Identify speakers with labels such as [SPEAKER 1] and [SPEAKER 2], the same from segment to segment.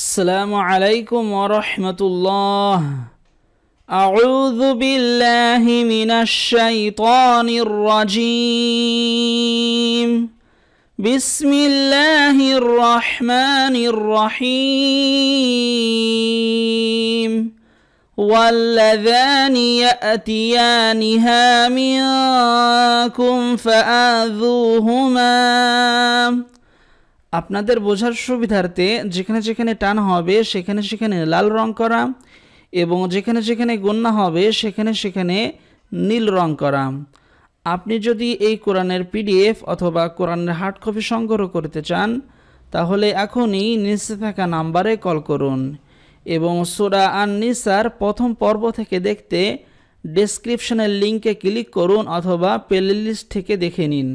[SPEAKER 1] السلام عليكم ورحمة الله أعوذ بالله من الشيطان الرجيم بسم الله الرحمن الرحيم واللذان يأتيانها منكم فآذوهما আপনাদের বোঝার সুবিধার্থে যেখানে যেখানে টান হবে সেখানে সেখানে লাল রং করা এবং যেখানে যেখানে গন্যা হবে সেখানে সেখানে নীল রং করা আপনি যদি এই কোরআনের পিডিএফ অথবা কোরআনের হার্ড কপি সংগ্রহ করতে চান তাহলে এখনই নিচে থাকা নাম্বারে কল করুন এবং সোরা আন নিসার প্রথম পর্ব থেকে দেখতে ডেসক্রিপশনের লিঙ্কে ক্লিক করুন অথবা প্লেলিস্ট থেকে দেখে নিন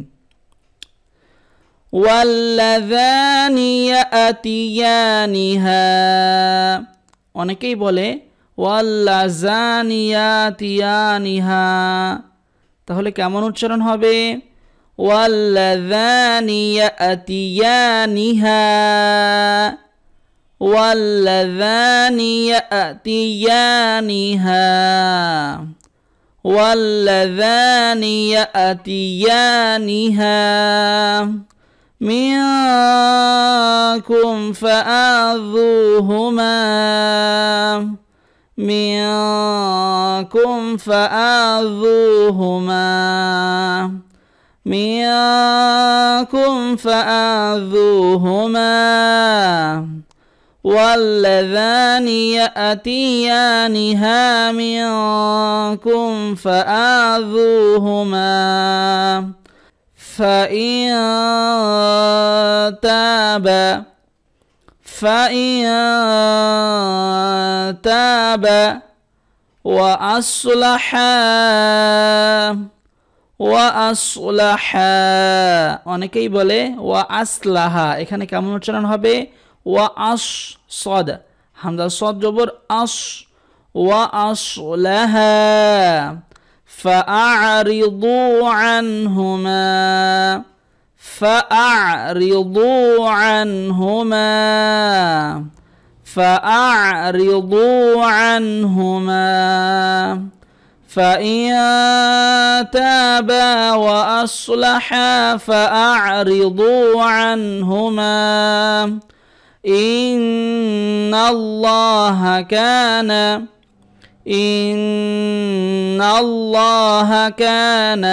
[SPEAKER 1] ওয়াল্লাযান ইয়াতিয়ানিহা অনেকেই বলে ওয়াল্লাযান ইয়াতিয়ানিহা তাহলে কেমন উচ্চারণ হবে ওয়াল্লাযান ইয়াতিয়ানিহা واللذان يأتيانها واللذان يأتيانها منكم فآذوهما منكم فآذوهما منكم فآذوهما واللذان يأتيانها منكم فآذوهما فإن تاب فإن تاب وأصلح ওয়াসলাহা অনেকেই বলে ওয়া আসলাহা এখানে কেমন উচ্চারণ হবে ওয়া আস সদ হামজা সদ জবর আস ওয়া আসলাহা فأعرضوا عنهما فأعرضوا عنهما فأعرضوا عنهما فإن تابا وأصلحا فأعرضوا عنهما إن الله كان إن الله كان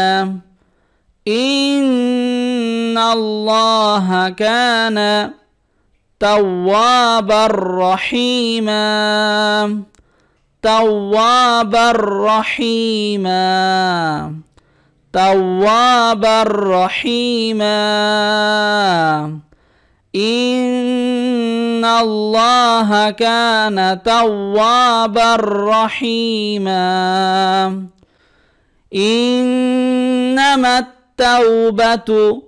[SPEAKER 1] إن الله كان توابا رحيما توابا رحيما توابا رحيما إن الله كان توابا رحيما إنما التوبة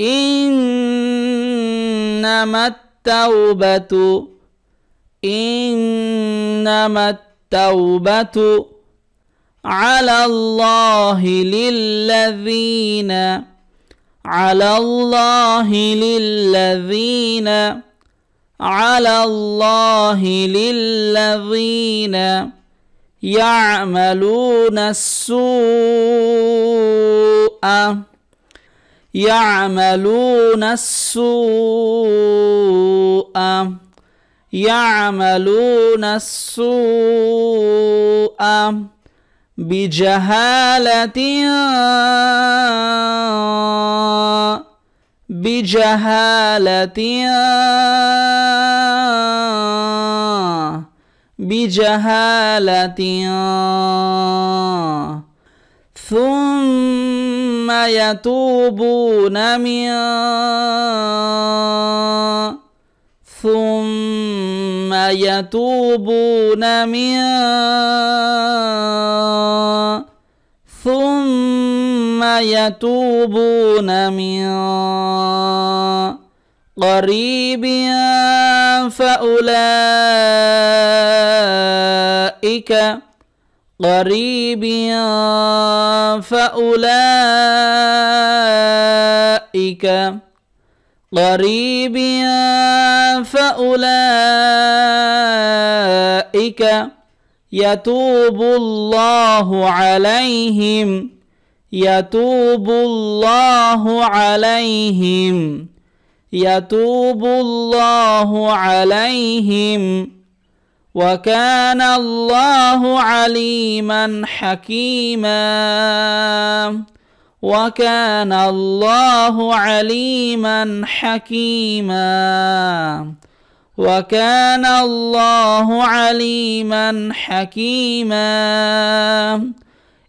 [SPEAKER 1] إنما التوبة إنما التوبة على الله للذين على الله للذين على الله للذين يعملون السوء يعملون السوء يعملون السوء بجهالة بجهالة بجهالة ثم يتوبون من ثم يتوبون من ثم يتوبون من قريب فأولئك قريب فأولئك قريب فأولئك يتوب الله عليهم يتوب الله عليهم يتوب الله عليهم وكان الله عليما حكيما وكان الله عليما حكيما وكان الله عليما حكيما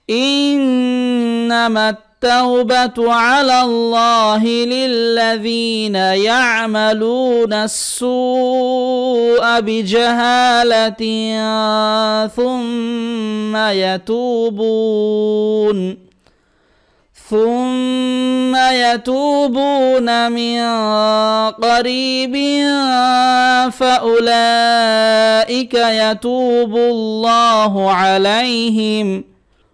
[SPEAKER 1] إنما التوبة على الله للذين يعملون السوء بجهالة ثم يتوبون ثم يتوبون من قريب فأولئك يتوب الله عليهم ۖ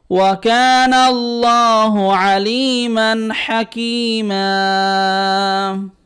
[SPEAKER 1] وكان الله عليما حكيما